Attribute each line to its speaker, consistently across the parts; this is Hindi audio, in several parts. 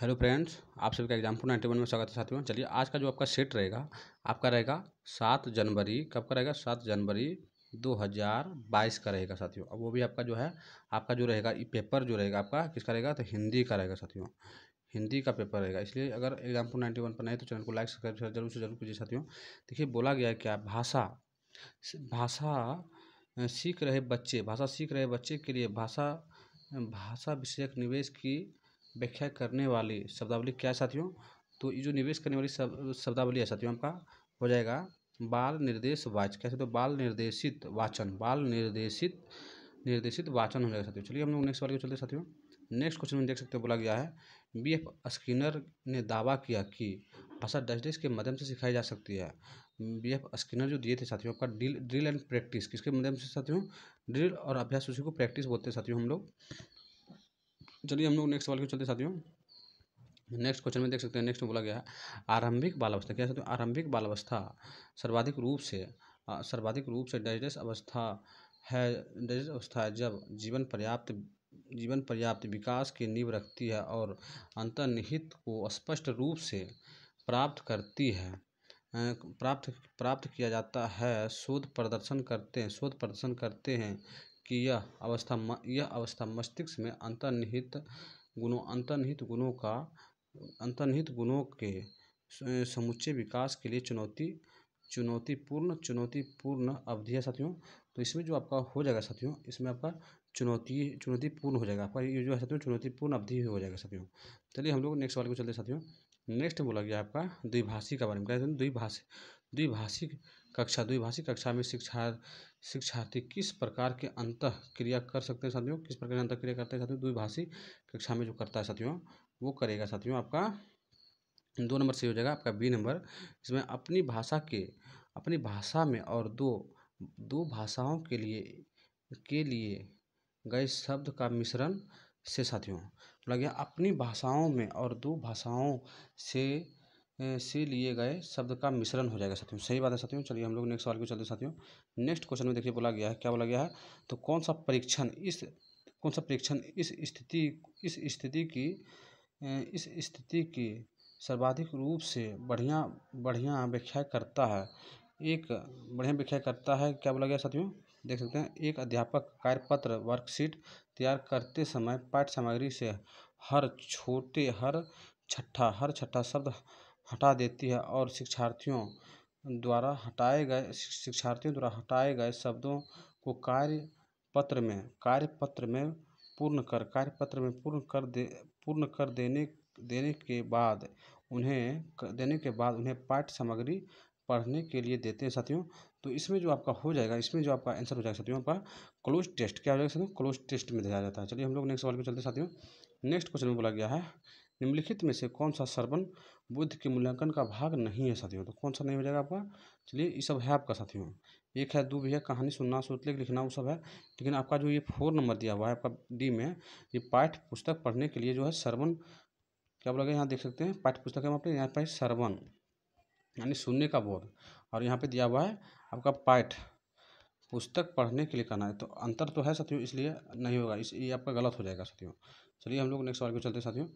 Speaker 1: हेलो फ्रेंड्स आप सबका एग्जाम फोर नाइन्टी वन में स्वागत है साथियों चलिए आज का जो आपका सेट रहेगा आपका रहेगा सात जनवरी कब का रहेगा सात जनवरी दो हज़ार बाईस का रहेगा साथियों अब वो भी आपका जो है आपका जो रहेगा ये पेपर जो रहेगा आपका किसका रहेगा तो हिंदी का रहेगा साथियों हिंदी का पेपर रहेगा इसलिए अगर एग्जाम फोर नाइन्टी वन पर नहीं तो चैनल को लाइक सब्सक्राइब जरूर से जरूर कीजिए साथियों देखिए बोला गया क्या भाषा भाषा सीख रहे बच्चे भाषा सीख रहे बच्चे के लिए भाषा भाषा विषयक निवेश की व्याख्या करने वाली शब्दावली क्या है साथियों तो ये जो निवेश करने वाली शब्दावली है साथियों आपका हो जाएगा बाल निर्देश वाच कैसे तो बाल निर्देशित वाचन बाल निर्देशित निर्देशित वाचन हो जाएगा साथियों चलिए हम लोग नेक्स्ट वाले को चलते साथियों नेक्स्ट क्वेश्चन में देख सकते हो बोला गया है बी एफ स्किनर ने दावा किया कि भाषा डैश के माध्यम से सिखाई जा सकती है बी एफ स्किनर जो दिए थे साथियों आपका ड्रिल ड्रिल एंड प्रैक्टिस किसके माध्यम से साथियों ड्रिल और अभ्यास उसी को प्रैक्टिस बोलते हैं साथियों हम लोग चलिए हम लोग नेक्स्ट सवाल के चलते साथियों नेक्स्ट क्वेश्चन में देख सकते हैं नेक्स्ट में बोला गया है आरंभिक बालावस्था क्या सकते आरंभिक बालावस्था सर्वाधिक रूप से सर्वाधिक रूप से डैश अवस्था है डैश अवस्था है जब जीवन पर्याप्त जीवन पर्याप्त विकास की नींव रखती है और अंतर्निहित को स्पष्ट रूप से प्राप्त करती है प्राप्त प्राप्त किया जाता है शोध प्रदर्शन करते हैं शोध प्रदर्शन करते हैं कि यह अवस्था यह अवस्था मस्तिष्क में अंतर्निहित गुणों अंतर्निहित गुणों का अंतर्निहित गुणों के समुच्चय विकास के लिए चुनौती चुनौतीपूर्ण चुनौतीपूर्ण अवधि है साथियों तो इसमें जो आपका हो जाएगा साथियों इसमें आपका चुनौती चुनौतीपूर्ण हो जाएगा आपका ये जो है साथियों चुनौतीपूर्ण अवधि हो जाएगा साथियों चलिए हम लोग नेक्स्ट वाले को चलते साथियों नेक्स्ट बोला गया आपका द्विभाषी के बारे में क्या द्विभाषी द्विभाषी कक्षा द्विभाषिक कक्षा में शिक्षा शिक्षार्थी किस प्रकार के अंत क्रिया कर सकते हैं साथियों किस प्रकार की अंत क्रिया करते हैं साथियों द्विभाषी कक्षा में जो करता है साथियों वो करेगा साथियों आपका दो नंबर सही हो जाएगा आपका बी नंबर इसमें अपनी भाषा के अपनी भाषा में और दो दो भाषाओं के लिए के लिए गए शब्द का मिश्रण से साथियों तो लगे अपनी भाषाओं में और दो भाषाओं से से लिए गए शब्द का मिश्रण हो जाएगा साथियों सही बात है साथियों चलिए हम लोग नेक्स्ट सवाल को चलते हैं साथियों नेक्स्ट क्वेश्चन में देखिए बोला गया है क्या बोला गया है तो कौन सा परीक्षण इस कौन सा परीक्षण इस स्थिति इस स्थिति की इस स्थिति की सर्वाधिक रूप से बढ़िया बढ़िया व्याख्या करता है एक बढ़िया व्याख्या करता है क्या बोला गया साथियों देख सकते हैं एक अध्यापक कार्यपत्र वर्कशीट तैयार करते समय पाठ्य सामग्री से हर छोटे हर छठा हर छठा शब्द हटा देती है और शिक्षार्थियों द्वारा हटाए गए शिक्षार्थियों द्वारा हटाए गए शब्दों को कार्य पत्र में कार्य पत्र में पूर्ण कर कार्य पत्र में पूर्ण कर दे पूर्ण कर देने देने के बाद उन्हें देने के बाद उन्हें पाठ्य सामग्री पढ़ने के लिए देते हैं साथियों तो इसमें जो आपका हो जाएगा इसमें जो आपका आंसर हो जाएगा साथियों आपका क्लोज टेस्ट क्या हो जाएगा साथियों क्लोज टेस्ट में दिया जाता है चलिए हम लोग नेक्स्ट सवाल पे चलते हैं साथियों नेक्स्ट क्वेश्चन में बोला गया है निम्नलिखित में से कौन सा सर्वन बुद्ध के मूल्यांकन का भाग नहीं है साथियों तो कौन सा नहीं हो जाएगा आपका चलिए ये सब है आपका साथियों एक है दो भी है कहानी सुनना सोचले लिखना वो सब है लेकिन आपका जो ये फोर नंबर दिया हुआ है आपका डी में ये पाठ्य पुस्तक पढ़ने के लिए जो है सर्वन क्या बोला गया यहाँ देख सकते हैं पाठ्य पुस्तक है अपने यहाँ पर सर्वन यानी सुनने का बोध और यहाँ पर दिया हुआ है आपका पाठ पुस्तक पढ़ने के लिए कहना है तो अंतर तो है साथियों इसलिए नहीं होगा इस ये आपका गलत हो जाएगा साथियों चलिए हम लोग नेक्स्ट सवाल को चलते हैं साथियों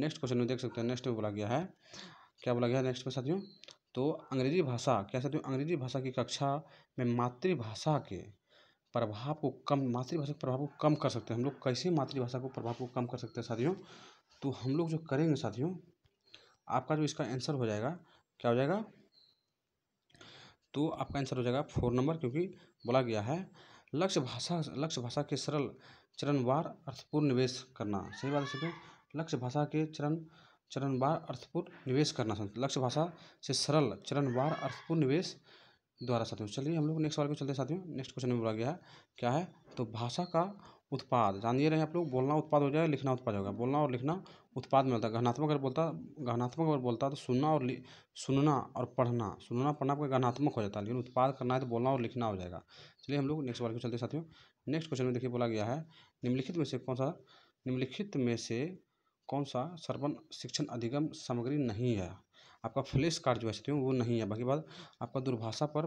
Speaker 1: नेक्स्ट क्वेश्चन में देख सकते हैं नेक्स्ट में बोला गया है क्या बोला गया है नेक्स्ट में साथियों तो अंग्रेजी भाषा क्या साथियों अंग्रेजी भाषा की कक्षा में मातृभाषा के प्रभाव को कम मातृभाषा के प्रभाव को कम कर सकते हैं हम लोग कैसे मातृभाषा को प्रभाव को कम कर सकते हैं साथियों तो हम लोग जो करेंगे साथियों आपका जो इसका आंसर हो जाएगा क्या हो जाएगा तो आपका आंसर हो जाएगा फोर नंबर क्योंकि बोला गया है लक्ष्य भाषा लक्ष्य भाषा के सरल चरणवार अर्थपूर्ण निवेश करना सही बात है लक्ष्य भाषा के चरण चरणवार अर्थपूर्ण निवेश करना लक्ष्य भाषा से सरल चरणवार अर्थपूर्ण निवेश द्वारा साथियों चलिए हम लोग नेक्स्ट सवाल को चलते साथियों नेक्स्ट क्वेश्चन में बोला गया है क्या है तो भाषा का उत्पाद जानिए रहे आप लोग बोलना उत्पाद हो जाएगा लिखना उत्पाद होगा बोलना और लिखना उत्पाद में होता है गहनात्मक अगर बोलता गहनात्मक अगर बोलता तो सुनना और सुनना और पढ़ना सुनना पढ़ना आपका गहनात्मक हो जाता है लेकिन उत्पाद करना है तो बोलना और लिखना हो जाएगा चलिए हम लोग नेक्स्ट सवाल को चलते साथियों नेक्स्ट क्वेश्चन में देखिए बोला गया है निम्नलिखित में से कौन सा निम्नलिखित में से कौन सा सर्वन शिक्षण अधिगम सामग्री नहीं है आपका फ्लैश कार्ड जो है वो नहीं है बाकी बात आपका दुर्भाषा पर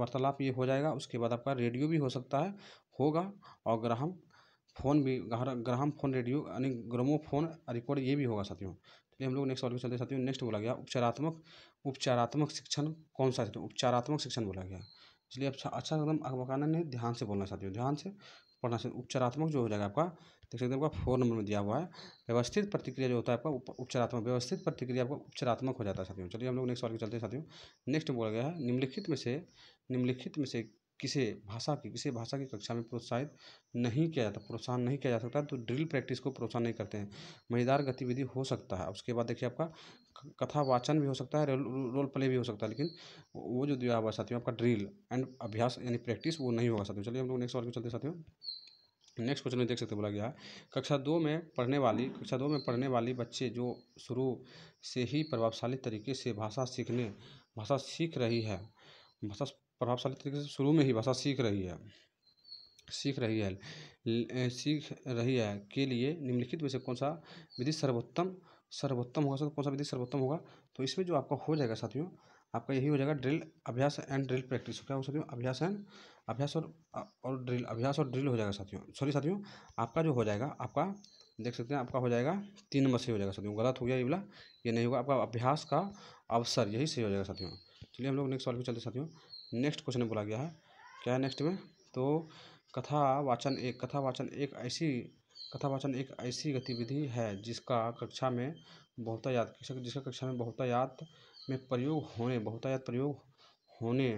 Speaker 1: वार्तालाप ये हो जाएगा उसके बाद आपका रेडियो भी हो सकता है होगा और ग्राहम फोन भी ग्राहम फोन रेडियो यानी फोन रिकॉर्ड ये भी होगा साथियों चलिए हम लोग नेक्स्ट ऑडियो चलते साथियों नेक्स्ट बोला गया उपचारात्मक उपचारात्मक शिक्षण कौन सा साथियों उपचारात्मक शिक्षण बोला गया इसलिए अच्छा अच्छा एकदम अखबाकाना ने ध्यान से बोलना साथियों ध्यान से वर्णाश्रय उपचारात्मक जो हो जाएगा आपका देख सकते हैं आपका फोर नंबर में दिया हुआ है व्यवस्थित प्रतिक्रिया जो होता है आपका उपचारात्मक व्यवस्थित प्रतिक्रिया आपका उपचारात्मक हो जाता है साथियों चलिए हम लोग नेक्स्ट सवाल के चलते हैं साथियों नेक्स्ट बोला गया है निम्नलिखित में से निम्नलिखित में से किसी भाषा की किसी भाषा की कक्षा में प्रोत्साहित नहीं किया जाता प्रोत्साहन नहीं किया जा सकता तो ड्रिल प्रैक्टिस को प्रोत्साहन नहीं करते हैं मज़ेदार गतिविधि हो सकता है उसके बाद देखिए आपका कथा वाचन भी हो सकता है रोल प्ले भी हो सकता है लेकिन वो जो दिया हुआ साथियों आपका ड्रिल एंड अभ्यास यानी प्रैक्टिस वो नहीं होगा साथियों चलिए हम लोग नेक्स्ट सवाल को चलते साथियों नेक्स्ट क्वेश्चन में देख सकते बोला गया है कक्षा दो में पढ़ने वाली कक्षा दो में पढ़ने वाली बच्चे जो शुरू से ही प्रभावशाली तरीके से भाषा सीखने भाषा सीख रही है भाषा प्रभावशाली तरीके से शुरू में ही भाषा सीख रही है सीख रही है सीख रही है के लिए निम्नलिखित में से कौन सा विधि सर्वोत्तम सर्वोत्तम होगा सर कौन सा विधि सर्वोत्तम होगा तो इसमें जो आपका हो जाएगा साथियों आपका यही हो जाएगा ड्रिल अभ्यास एंड ड्रिल प्रैक्टिस क्या हो साथियों अभ्यास एंड अभ्यास और और ड्रिल अभ्यास और ड्रिल हो जाएगा साथियों सॉरी साथियों आपका जो हो जाएगा आपका देख सकते हैं आपका हो जाएगा तीन नंबर सही हो जाएगा साथियों गलत हो गया ये बोला ये नहीं होगा आपका अभ्यास का अवसर यही सही हो जाएगा साथियों चलिए हम लोग नेक्स्ट सॉल्व चलते साथियों नेक्स्ट क्वेश्चन बोला गया है क्या है नेक्स्ट में तो कथा वाचन एक कथा वाचन एक ऐसी कथा वाचन एक ऐसी गतिविधि है जिसका कक्षा में बहुतायात जिसका कक्षा में बहुतायात में प्रयोग होने बहुतायात प्रयोग होने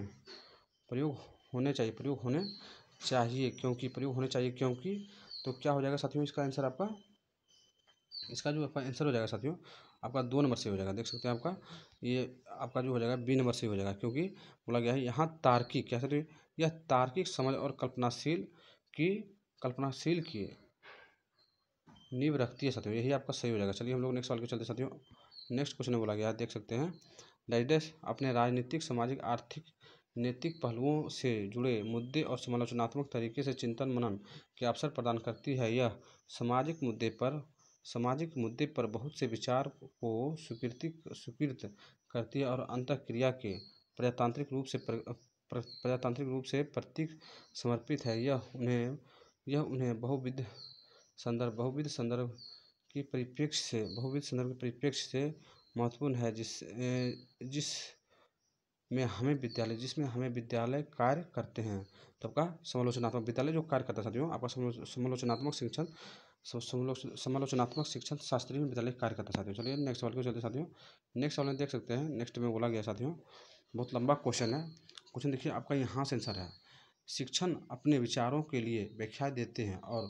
Speaker 1: प्रयोग होने चाहिए प्रयोग होने चाहिए क्योंकि प्रयोग होने चाहिए क्योंकि तो क्या हो जाएगा साथियों इसका आंसर आपका इसका जो आपका आंसर हो जाएगा साथियों आपका दो नंबर से हो जाएगा देख सकते हैं आपका ये आपका जो हो जाएगा बी नंबर से हो जाएगा क्योंकि बोला गया है यहाँ तार्किक क्या सकते यह तार्किक समझ और कल्पनाशील की कल्पनाशील की नींव रखती है साथियों यही आपका सही हो जाएगा चलिए हम लोग नेक्स्ट सवाल के चलते साथियों नेक्स्ट क्वेश्चन बोला गया है देख सकते हैं डाइडेस अपने राजनीतिक सामाजिक आर्थिक नैतिक पहलुओं से जुड़े मुद्दे और समालोचनात्मक तरीके से चिंतन मनन के अवसर प्रदान करती है यह सामाजिक मुद्दे पर सामाजिक मुद्दे पर बहुत से विचार को स्वीकृति स्वीकृत करती है और क्रिया के प्रजातांत्रिक रूप से प्रजातांत्रिक रूप से प्रतीक समर्पित है यह उन्हें यह उन्हें बहुविध संदर्भ बहुविध संदर्भ के परिप्रेक्ष्य से बहुविध संदर्भ के परिप्रेक्ष्य से महत्वपूर्ण है जिस जिस में हमें विद्यालय जिसमें हमें विद्यालय कार्य करते हैं सबका समालोचनात्मक विद्यालय जो कार्य करता साथियों आपका समालोचनात्मक शिक्षण समालोचनात्मक शिक्षण शास्त्रीय विद्यालय कार्य करता साथियों चलिए नेक्स्ट सवाल क्यों चलते साथियों नेक्स्ट सवाल में देख सकते हैं नेक्स्ट में बोला गया साथियों बहुत लंबा क्वेश्चन है क्वेश्चन देखिए आपका यहाँ से आंसर है शिक्षण अपने विचारों के लिए व्याख्या देते हैं और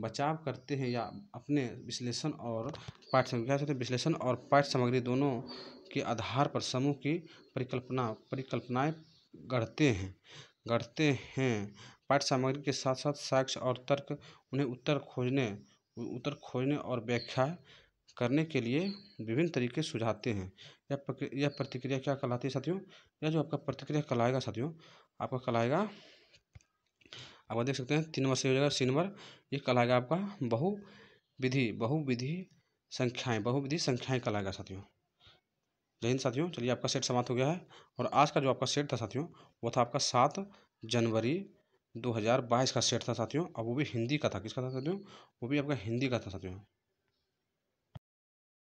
Speaker 1: बचाव करते हैं या अपने विश्लेषण और पाठ्य सामग्री विश्लेषण और पाठ्य सामग्री दोनों के आधार पर समूह की परिकल्पना परिकल्पनाएं गढ़ते हैं गढ़ते हैं पाठ्य सामग्री के साथ साथ साक्ष्य और तर्क उन्हें उत्तर खोजने उत्तर खोजने और व्याख्या करने के लिए विभिन्न तरीके सुझाते हैं यह यह प्रतिक्रिया क्या कहलाती है साथियों यह जो आपका प्रतिक्रिया कहलाएगा साथियों आपका कहलाएगा आप देख सकते हैं तीन नंबर से हो जाएगा सी नंबर ये कहलाएगा आपका बहु विधि बहुविधि संख्याएं बहुविधि संख्याएं कहलाएगा साथियों जय हिंद साथियों चलिए आपका सेट समाप्त हो गया है और आज का जो आपका सेट था साथियों वो था आपका सात जनवरी 2022 का सेट था साथियों अब वो भी हिंदी का था किसका था साथियों वो भी आपका हिंदी का था साथियों